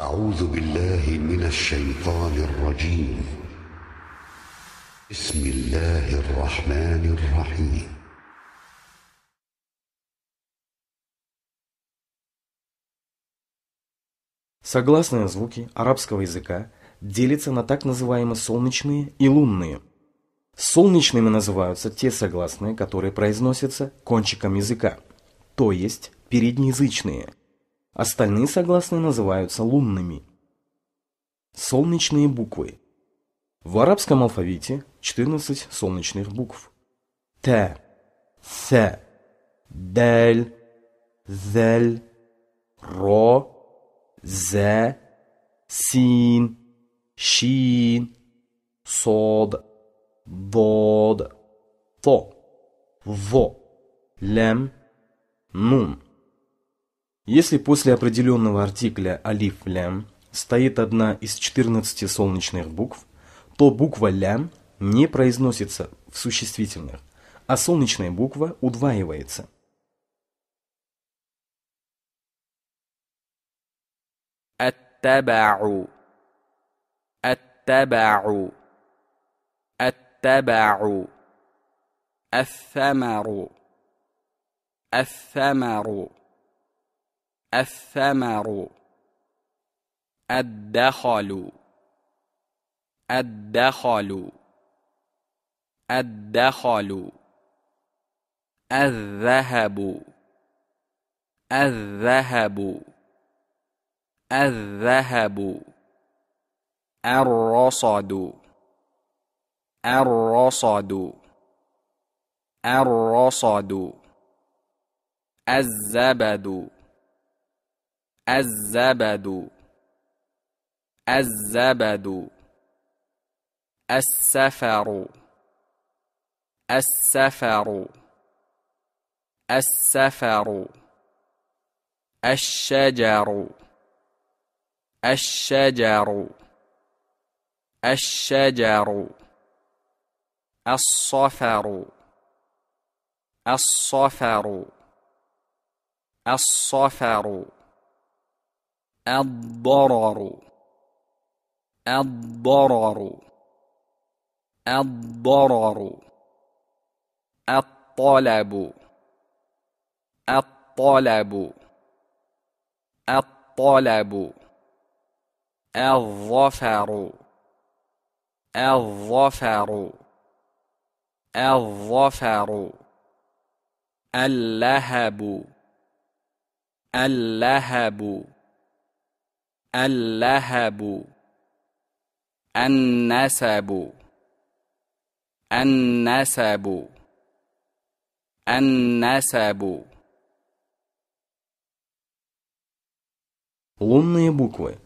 أعوذ بالله من الشيطان الرجيم بسم الله الرحمن الرحيم Согласные звуки арабского языка делятся на так называемые солнечные и лунные. Солнечными называются те согласные, которые произносятся кончиком языка, то есть переднеязычные – Остальные согласные называются лунными. Солнечные буквы. В арабском алфавите 14 солнечных букв. Т, С, Дель, Зель, Ро, Зе, Син, Шин, Сод, вод, То, Во, Лем, Нун. Если после определенного артикля алиф лям стоит одна из 14 солнечных букв, то буква лям не произносится в существительных, а солнечная буква удваивается. Аттабау. Аттабау. Аттабау. Аффамару. Аффамару. الثمر الدخل الدخل الدخل الذهب الذهب الذهب الرصد الرصد الرصد الزبد الزبد الزبد السفر السفر السفر الشجر الشجر الشجر الصفر الصفر الصفر الضرر الضرر الضرر الطلب الطلب الطلب الظفر الظفر الظفر اللهب اللهب اللهب النسب النسب النسب Лунные буквы.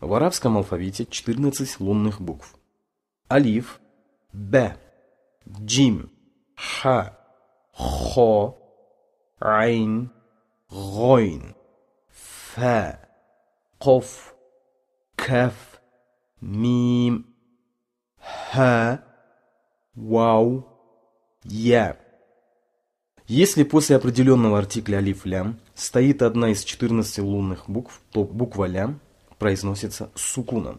В арабском алфавите 14 лунных букв. Алиф, Б, Джим, Х, Хо, Айн, Гойн, Фе. قف كف ميم ها вау я если после определенного артикля алиф лям стоит одна из 14 лунных букв, то буква лям произносится с сукуном.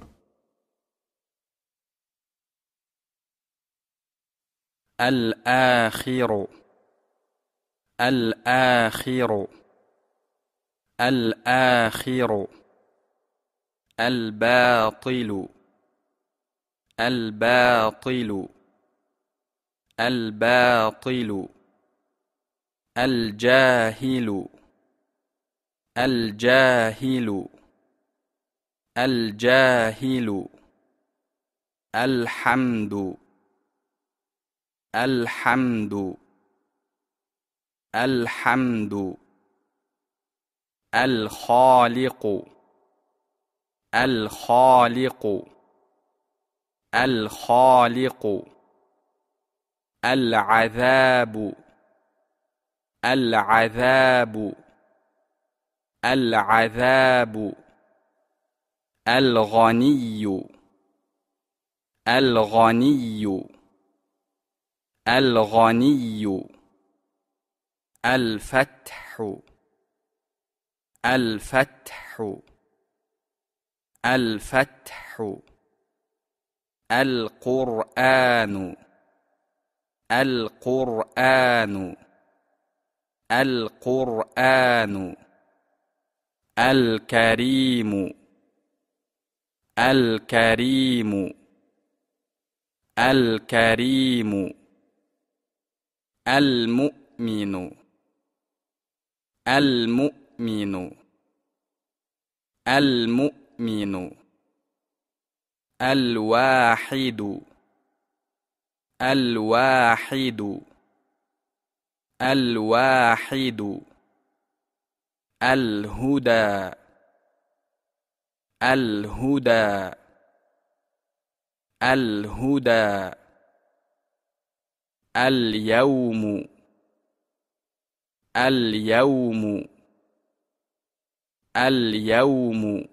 Аль-Ахиру. Аль-Ахиру. Аль-Ахиру. الباطل الباطل الباطل الجاهل الجاهل الجاهل الحمد الحمد الحمد الخالق الخالق الخالق العذاب العذاب العذاب الغني الغني الغني الفتح الفتح الفتح القرآن القرآن القرآن الكريم الكريم الكريم المؤمن المؤمن المؤمن المؤمن الواحد الواحد الواحد الهدى الهدى الهدى اليوم اليوم اليوم